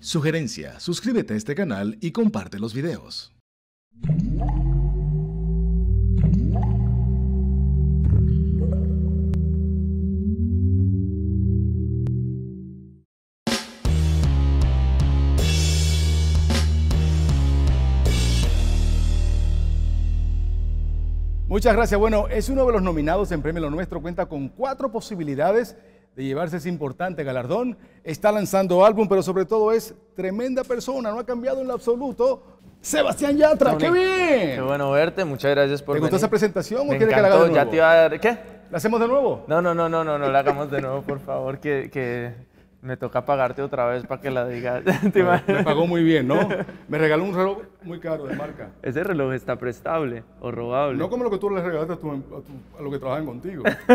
Sugerencia, suscríbete a este canal y comparte los videos. Muchas gracias. Bueno, es uno de los nominados en Premio Lo Nuestro. Cuenta con cuatro posibilidades de llevarse ese importante galardón. Está lanzando álbum, pero sobre todo es tremenda persona, no ha cambiado en lo absoluto. Sebastián Yatra, qué bien. Qué bueno verte, muchas gracias por ¿Te gustó esa presentación o que la Ya te iba ¿qué? ¿La hacemos de nuevo? No, no, no, no, no, no la hagamos de nuevo, por favor, que me toca pagarte otra vez para que la digas. me pagó muy bien, ¿no? Me regaló un reloj muy caro de marca. Ese reloj está prestable o robable. No como lo que tú le regalaste a, tu, em, que trabajan contigo. Yo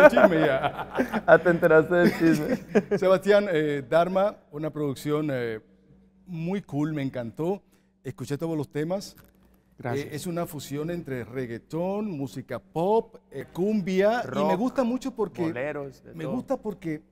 me chisme ya. Ah, te enteraste del chisme. Sebastián, eh, Dharma, una producción eh, muy cool, me encantó. Escuché todos los temas. Gracias. Eh, es una fusión entre reggaetón, música pop, cumbia y me gusta mucho porque me gusta porque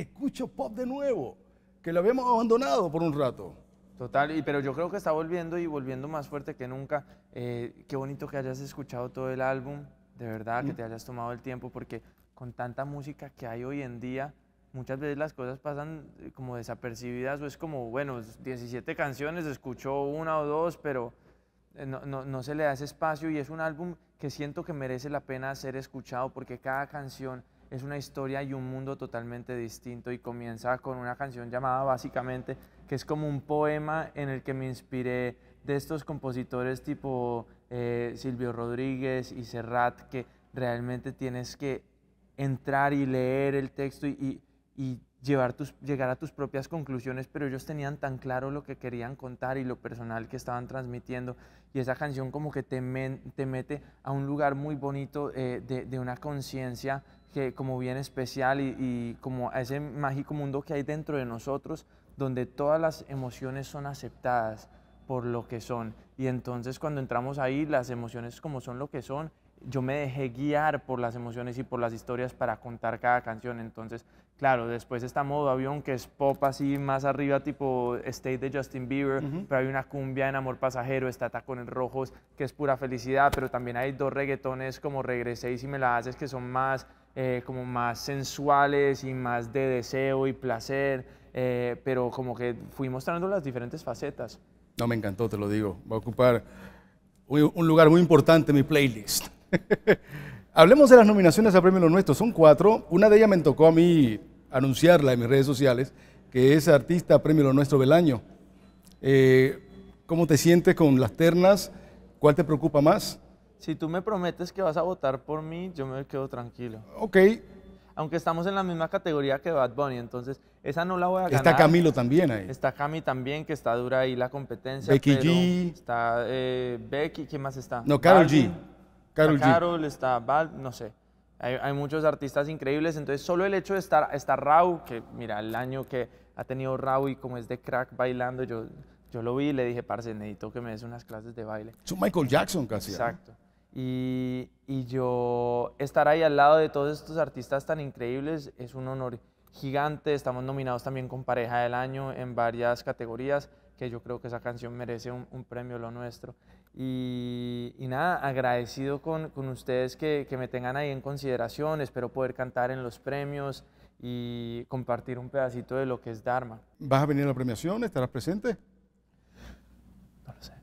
escucho pop de nuevo, que lo habíamos abandonado por un rato. Total, y, pero yo creo que está volviendo y volviendo más fuerte que nunca. Eh, qué bonito que hayas escuchado todo el álbum, de verdad, que mm. te hayas tomado el tiempo, porque con tanta música que hay hoy en día, muchas veces las cosas pasan eh, como desapercibidas o es como, bueno, 17 canciones, escucho una o dos, pero eh, no, no se le da ese espacio y es un álbum que siento que merece la pena ser escuchado porque cada canción es una historia y un mundo totalmente distinto y comienza con una canción llamada básicamente, que es como un poema en el que me inspiré de estos compositores tipo eh, Silvio Rodríguez y Serrat, que realmente tienes que entrar y leer el texto y, y, llevar tus, llegar a tus propias conclusiones, pero ellos tenían tan claro lo que querían contar y lo personal que estaban transmitiendo. Y esa canción como que te, te mete a un lugar muy bonito eh, de, de, una conciencia que como bien especial y, como como ese mágico mundo que hay dentro de nosotros, donde todas las emociones son aceptadas por lo que son. Y entonces cuando entramos ahí, las emociones como son lo que son, yo me dejé guiar por las emociones y por las historias para contar cada canción. Entonces, claro, después está modo avión que es pop así más arriba, tipo State de Justin Bieber, pero hay una cumbia en Amor Pasajero, está Tacones Rojos, que es pura felicidad, pero también hay dos reggaetones como Regresé y me la haces, que son más eh, como más sensuales y más de deseo y placer, eh, pero como que fui mostrando las diferentes facetas. No, me encantó, te lo digo. Va a ocupar un lugar muy importante en mi playlist. Hablemos de las nominaciones a Premio Lo Nuestro. Son cuatro. Una de ellas me tocó a mí anunciarla en mis redes sociales, que es artista Premio Lo Nuestro del año. Eh, ¿Cómo te sientes con las ternas? ¿Cuál te preocupa más? si tú me prometes que vas a votar por mí, yo me quedo tranquilo. Ok. Aunque estamos en la misma categoría que Bad Bunny, entonces esa no la voy a ganar. Está Camilo también ahí. Está Cami también, que está dura ahí la competencia. Becky G. Está eh, Becky, ¿quién más está? No, Carol G. Carol está G. Carol, está Bad, no sé. Hay, muchos artistas increíbles, entonces solo el hecho de estar, está Rau, que mira, el año que ha tenido Rau y como es de crack bailando, yo, yo lo vi y le dije, parce, necesito que me des unas clases de baile. Es un Michael Jackson casi. ¿ah? Exacto. Y, yo estar ahí al lado de todos estos artistas tan increíbles es un honor gigante. Estamos nominados también con Pareja del Año en varias categorías, que yo creo que esa canción merece un, premio, lo nuestro. Y, nada, agradecido con, ustedes que, que me tengan ahí en consideración. Espero poder cantar en los premios y compartir un pedacito de lo que es Dharma. ¿Vas a venir a la premiación? ¿Estarás presente? No lo sé.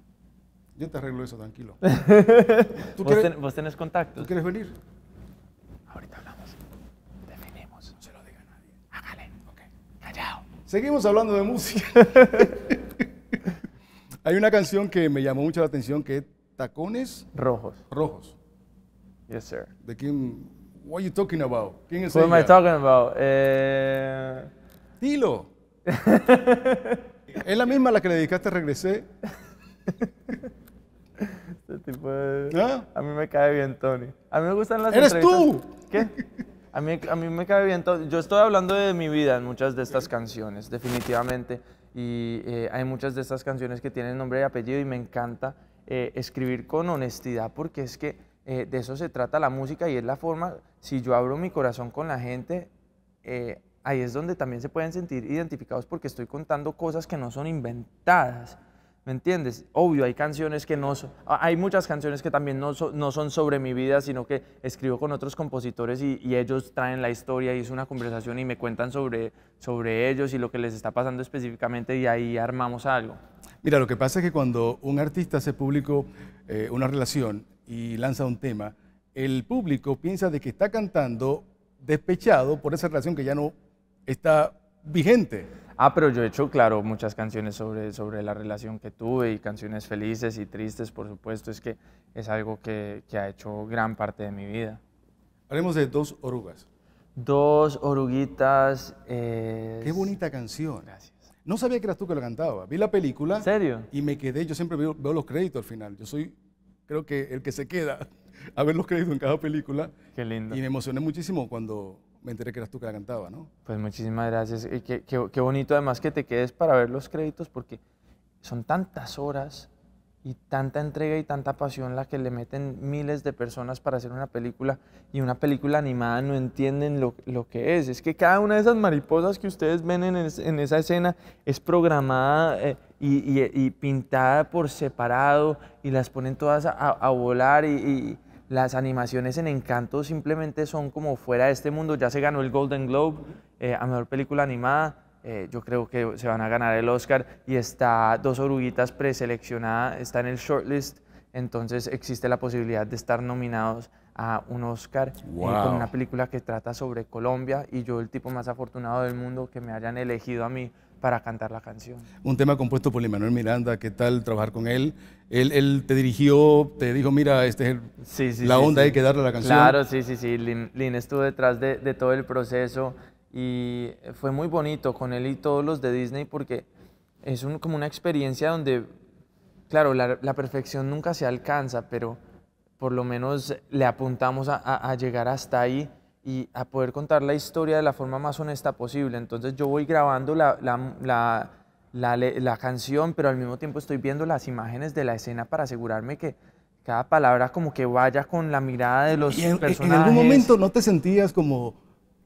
Yo te arreglo eso, tranquilo. ¿Tú ¿Vos, tenés contacto? ¿Tú quieres venir? Ahorita hablamos. Definimos. No se lo diga a nadie. Hágale. Ok. Callao. Seguimos hablando de música. Hay una canción que me llamó mucho la atención que es Tacones Rojos. Rojos. Yes, sir. ¿De quién? What are you talking about? ¿Quién es What am I talking about? Tilo. Eh, es la misma a la que le dedicaste Regresé. Este tipo de... Ah. A mí me cae bien Tony. A mí me gustan las ¡Eres tú! ¿Qué? A mí, a mí me cae bien Tony. Yo estoy hablando de mi vida en muchas de estas canciones, definitivamente. Y eh, hay muchas de estas canciones que tienen nombre y apellido y me encanta eh, escribir con honestidad porque es que eh, de eso se trata la música y es la forma, si yo abro mi corazón con la gente, ahí es donde también se pueden sentir identificados porque estoy contando cosas que no son inventadas. ¿Me entiendes? Obvio, hay canciones que no son, hay muchas canciones que también no, son sobre mi vida, sino que escribo con otros compositores y, ellos traen la historia y es una conversación y me cuentan sobre, sobre ellos y lo que les está pasando específicamente y ahí armamos algo. Mira, lo que pasa es que cuando un artista hace público eh, una relación y lanza un tema, el público piensa de que está cantando despechado por esa relación que ya no está vigente. Ah, pero yo he hecho, claro, muchas canciones sobre, sobre la relación que tuve y canciones felices y tristes, por supuesto. Es que es algo que, que ha hecho gran parte de mi vida. Hablemos de Dos Orugas. Dos Oruguitas. Eh, Qué bonita canción. Gracias. No sabía que eras tú que lo cantaba. Vi la película. ¿En serio? Y me quedé. Yo siempre veo, veo los créditos al final. Yo soy, creo que el que se queda a ver los créditos en cada película. Qué lindo. Y me emocioné muchísimo cuando me enteré que eras tú que la cantaba, ¿no? Pues muchísimas gracias. Y qué, qué, bonito además que te quedes para ver los créditos porque son tantas horas y tanta entrega y tanta pasión la que le meten miles de personas para hacer una película y una película animada no entienden lo, lo que es. Es que cada una de esas mariposas que ustedes ven en, en esa escena es programada eh, y, y, pintada por separado y las ponen todas a, a volar y las animaciones en Encanto simplemente son como fuera de este mundo. Ya se ganó el Golden Globe eh, a Mejor Película Animada. Eh, yo creo que se van a ganar el Oscar y está dos oruguitas preseleccionada, está en el shortlist, entonces existe la posibilidad de estar nominados a un Oscar eh, con una película que trata sobre Colombia y yo el tipo más afortunado del mundo que me hayan elegido a mí para cantar la canción. Un tema compuesto por Manuel Miranda, ¿qué tal trabajar con él? Él, te dirigió, te dijo, mira, este la onda, hay que darle a la canción. Claro, sí, sí, sí, Lin, estuvo detrás de, todo el proceso y fue muy bonito con él y todos los de Disney porque es como una experiencia donde, claro, la perfección nunca se alcanza, pero por lo menos le apuntamos a, llegar hasta ahí y a poder contar la historia de la forma más honesta posible. Entonces yo voy grabando la, la, la, la, canción, pero al mismo tiempo estoy viendo las imágenes de la escena para asegurarme que cada palabra como que vaya con la mirada de los en, personajes. ¿En algún momento no te sentías como,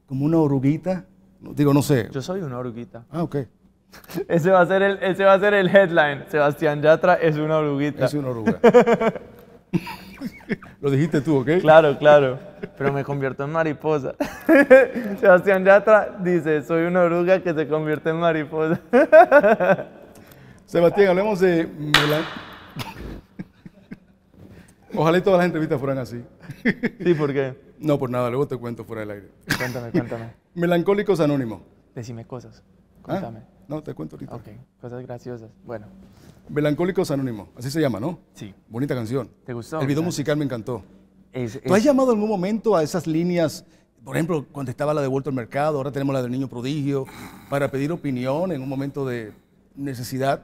como una oruguita? Digo, no sé. Yo soy una oruguita. Ah, ok. ese, va a ser el, ese va a ser el headline. Sebastián Yatra es una oruguita. Es una oruga. Lo dijiste tú, ¿ok? Claro, claro. Pero me convierto en mariposa. Sebastián Yatra dice, soy una oruga que se convierte en mariposa. Sebastián, hablemos de Melan... Ojalá y todas las entrevistas fueran así. ¿Sí? ¿Por qué? No, por nada. Luego te cuento fuera del aire. Cuéntame, cuéntame. Melancólicos Anónimos. Decime cosas. Ah, cuéntame. No, te cuento ahorita. Ok, cosas graciosas. Bueno. Melancólicos Anónimos, así se llama, ¿no? Sí. Bonita canción. ¿Te gustó? El video musical me encantó. ¿Tú has llamado en algún momento a esas líneas? Por ejemplo, cuando estaba la de Vuelto al Mercado, ahora tenemos la del Niño Prodigio, para pedir opinión en un momento de necesidad.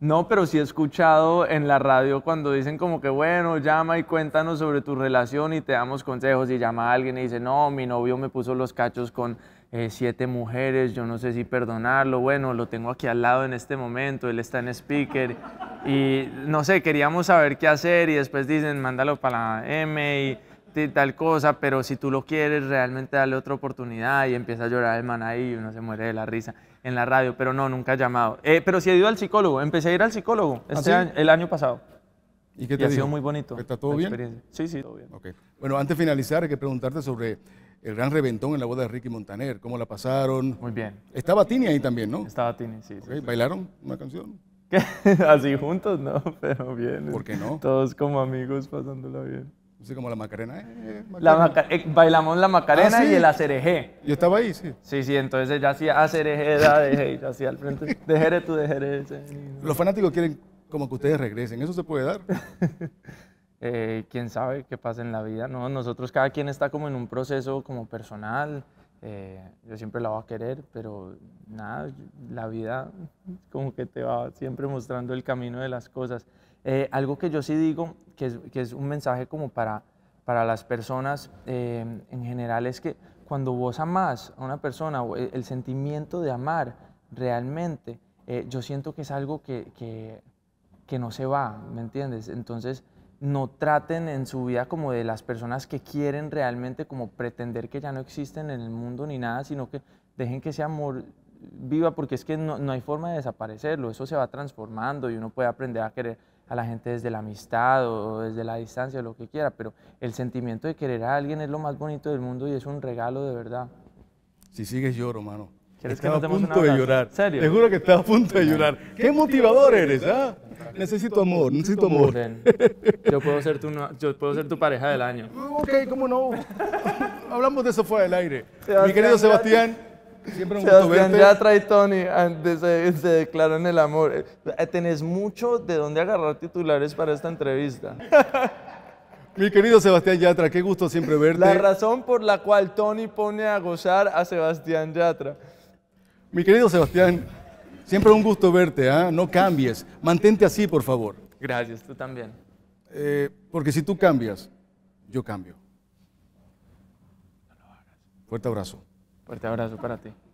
No, pero sí he escuchado en la radio cuando dicen como que, bueno, llama y cuéntanos sobre tu relación y te damos consejos y llama a alguien y dice, no, mi novio me puso los cachos con eh, siete mujeres, yo no sé si perdonarlo, bueno, lo tengo aquí al lado en este momento, él está en speaker y no sé, queríamos saber qué hacer y después dicen, mándalo para la M y, tal cosa, pero si tú lo quieres, realmente dale otra oportunidad y empieza a llorar el man ahí y uno se muere de la risa en la radio, pero no, nunca ha llamado. Eh, pero sí he ido al psicólogo, empecé a ir al psicólogo ¿Ah, este año, el año pasado. ¿Y qué te y ha sido muy bonito. ¿Está todo bien? Sí, sí, todo bien. Okay. Bueno, antes de finalizar, hay que preguntarte sobre el gran reventón en la boda de Ricky Montaner. ¿Cómo la pasaron? Muy bien. Estaba Tini ahí también, ¿no? Estaba Tini, sí. ¿Bailaron una canción? Así juntos, no, pero bien. ¿Por qué no? Todos como amigos pasándola bien. Así como la Macarena. Eh, eh la eh, bailamos la Macarena ah, y el acereje. Yo estaba ahí, sí. Sí, sí, entonces ella hacía acereje, da, deje, hacía al frente, dejere tú, dejere. Eh. Los fanáticos quieren como que ustedes regresen, ¿eso se puede dar? Quién sabe qué pasa en la vida, ¿no? Nosotros cada quien está como en un proceso como personal, yo siempre la voy a querer, pero nada, la vida como que te va siempre mostrando el camino de las cosas. Eh, algo que yo sí digo, que es, que es, un mensaje como para, para las personas eh, en general, es que cuando vos amás a una persona, eh, el sentimiento de amar realmente, yo siento que es algo que, que, no se va, ¿me entiendes? Entonces, no traten en su vida como de las personas que quieren realmente, como pretender que ya no existen en el mundo ni nada, sino que dejen que ese amor viva, porque es que no, no hay forma de desaparecerlo, eso se va transformando y uno puede aprender a querer a la gente desde la amistad o desde la distancia, o lo que quiera, pero el sentimiento de querer a alguien es lo más bonito del mundo y es un regalo de verdad. Si sigues lloro, mano. Estaba a punto de llorar. Te juro que estaba a punto de llorar. Qué, motivador eres, ¿ah? Necesito amor, necesito amor. Yo puedo ser tu, yo puedo ser tu pareja del año. Ok, cómo no. Hablamos de eso fuera del aire. Mi querido Sebastián. Sebastián Yatra y Tony se, declaran el amor. Eh, tenés mucho de dónde agarrar titulares para esta entrevista. Mi querido Sebastián Yatra, qué gusto siempre verte. La razón por la cual Tony pone a gozar a Sebastián Yatra. Mi querido Sebastián, siempre un gusto verte, ¿ah? no cambies. Mantente así, por favor. Gracias, tú también. Eh, porque si tú cambias, yo cambio. Fuerte abrazo. Fuerte abrazo para ti.